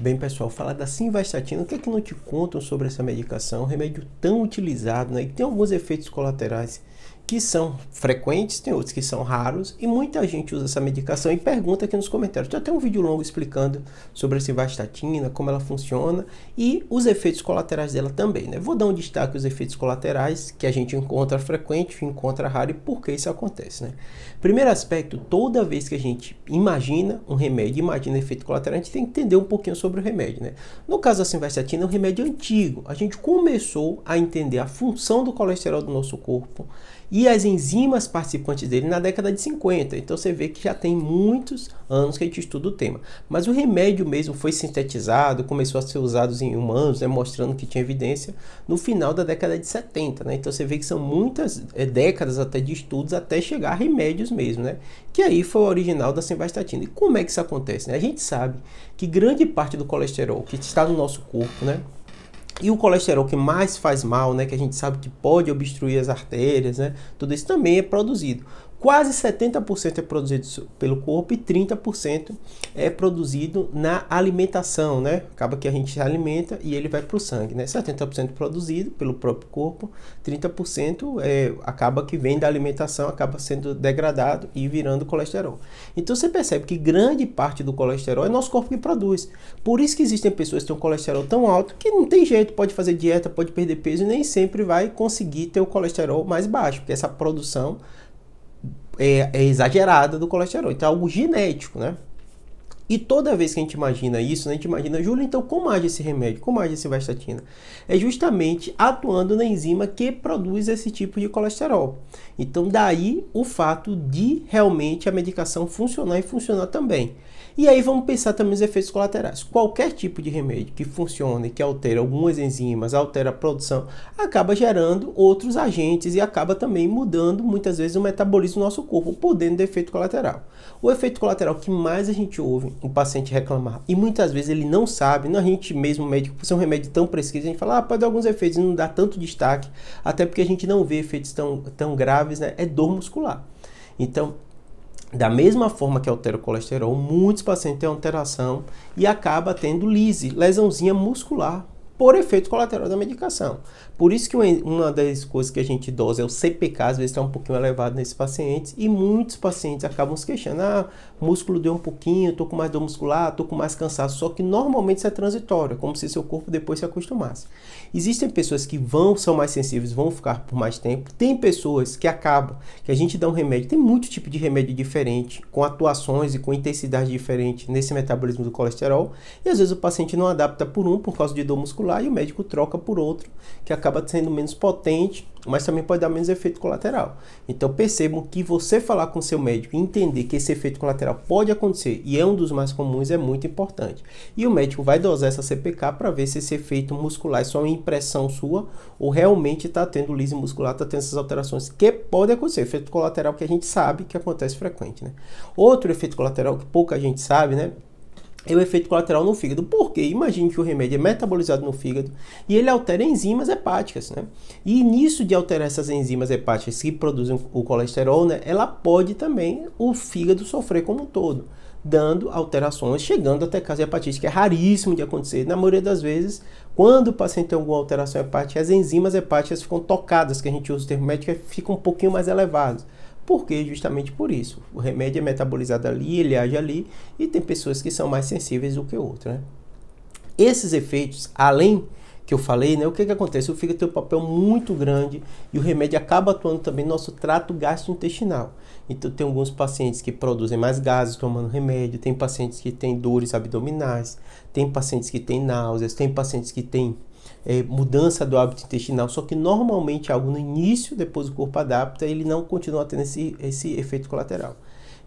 Bem, pessoal, falar da simvastatina, o que é que não te contam sobre essa medicação? É um remédio tão utilizado, né? E tem alguns efeitos colaterais que são frequentes, tem outros que são raros, e muita gente usa essa medicação e pergunta aqui nos comentários. Tem até um vídeo longo explicando sobre a simvastatina, como ela funciona e os efeitos colaterais dela também. Né? Vou dar um destaque os efeitos colaterais que a gente encontra frequente, encontra raro e por que isso acontece. Né? Primeiro aspecto, toda vez que a gente imagina um remédio, imagina efeito colateral, a gente tem que entender um pouquinho sobre o remédio. Né? No caso da simvastatina, é um remédio antigo. A gente começou a entender a função do colesterol do nosso corpo e as enzimas participantes dele na década de 50. Então você vê que já tem muitos anos que a gente estuda o tema. Mas o remédio mesmo foi sintetizado, começou a ser usado em humanos, né, mostrando que tinha evidência no final da década de 70. Né? Então você vê que são muitas é, décadas até de estudos até chegar a remédios mesmo, né? que aí foi o original da simvastatina. E como é que isso acontece? Né? A gente sabe que grande parte do colesterol que está no nosso corpo, né? E o colesterol que mais faz mal, né, que a gente sabe que pode obstruir as artérias, né, tudo isso também é produzido. Quase 70% é produzido pelo corpo e 30% é produzido na alimentação, né? Acaba que a gente se alimenta e ele vai para o sangue, né? 70% produzido pelo próprio corpo, 30% é, acaba que vem da alimentação, acaba sendo degradado e virando colesterol. Então você percebe que grande parte do colesterol é nosso corpo que produz. Por isso que existem pessoas que têm um colesterol tão alto que não tem jeito, pode fazer dieta, pode perder peso e nem sempre vai conseguir ter o colesterol mais baixo, porque essa produção é, é exagerada do colesterol. Então é algo genético, né? E toda vez que a gente imagina isso, né, a gente imagina, Júlio, então como age esse remédio? Como age esse vastatina? É justamente atuando na enzima que produz esse tipo de colesterol. Então, daí o fato de realmente a medicação funcionar e funcionar também. E aí vamos pensar também nos efeitos colaterais. Qualquer tipo de remédio que funcione, que altera algumas enzimas, altera a produção, acaba gerando outros agentes e acaba também mudando muitas vezes o metabolismo do nosso corpo, podendo ter efeito colateral. O efeito colateral que mais a gente ouve o paciente reclamar. E muitas vezes ele não sabe, não é a gente mesmo médico, por ser um remédio tão prescrito, a gente fala, ah, pode dar alguns efeitos e não dá tanto destaque, até porque a gente não vê efeitos tão, tão graves, né? É dor muscular. Então, da mesma forma que altera o colesterol, muitos pacientes têm alteração e acaba tendo lise, lesãozinha muscular por efeito colateral da medicação. Por isso que uma das coisas que a gente dosa é o CPK, às vezes está um pouquinho elevado nesses pacientes, e muitos pacientes acabam se queixando, ah, músculo deu um pouquinho, estou com mais dor muscular, estou com mais cansaço, só que normalmente isso é transitório, como se seu corpo depois se acostumasse. Existem pessoas que vão, são mais sensíveis, vão ficar por mais tempo, tem pessoas que acabam, que a gente dá um remédio, tem muito tipo de remédio diferente, com atuações e com intensidade diferente nesse metabolismo do colesterol, e às vezes o paciente não adapta por um, por causa de dor muscular, particular e o médico troca por outro que acaba sendo menos potente, mas também pode dar menos efeito colateral. Então percebam que você falar com seu médico e entender que esse efeito colateral pode acontecer e é um dos mais comuns é muito importante. E o médico vai dosar essa CPK para ver se esse efeito muscular é só uma impressão sua ou realmente está tendo lise muscular, está tendo essas alterações que pode acontecer. Efeito colateral que a gente sabe que acontece frequente, né? Outro efeito colateral que pouca gente sabe, né? é o efeito colateral no fígado. Porque imagine que o remédio é metabolizado no fígado e ele altera enzimas hepáticas, né? E nisso de alterar essas enzimas hepáticas que produzem o colesterol, né, ela pode também o fígado sofrer como um todo, dando alterações, chegando até casos de hepatite, que é raríssimo de acontecer. Na maioria das vezes, quando o paciente tem alguma alteração hepática, as enzimas hepáticas ficam tocadas, que a gente usa o termo médico, é, ficam um pouquinho mais elevadas porque justamente por isso. O remédio é metabolizado ali, ele age ali, e tem pessoas que são mais sensíveis do que outras. Né? Esses efeitos, além que eu falei, né, o que, que acontece? O fígado tem um papel muito grande e o remédio acaba atuando também no nosso trato gastrointestinal. Então tem alguns pacientes que produzem mais gases tomando remédio, tem pacientes que têm dores abdominais, tem pacientes que têm náuseas, tem pacientes que têm é, mudança do hábito intestinal, só que normalmente algo no início, depois o corpo adapta, ele não continua tendo esse, esse efeito colateral.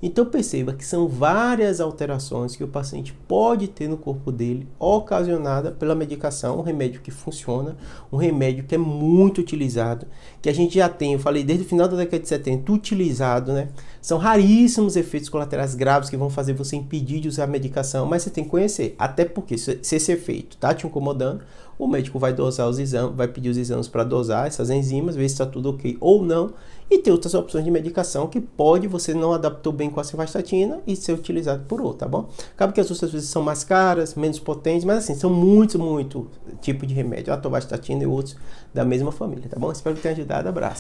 Então perceba que são várias alterações que o paciente pode ter no corpo dele, ocasionada pela medicação, um remédio que funciona, um remédio que é muito utilizado, que a gente já tem, eu falei desde o final da década de 70, utilizado, né? São raríssimos efeitos colaterais graves que vão fazer você impedir de usar a medicação, mas você tem que conhecer, até porque se esse efeito está te incomodando, o médico vai dosar os exames, vai pedir os exames para dosar essas enzimas, ver se está tudo ok ou não. E tem outras opções de medicação que pode você não adaptou bem com a simvastatina e ser utilizado por outro, tá bom? Cabe que as outras vezes são mais caras, menos potentes, mas assim, são muitos, muito tipo de remédio, a tovastatina e outros da mesma família, tá bom? Espero que tenha ajudado, abraço.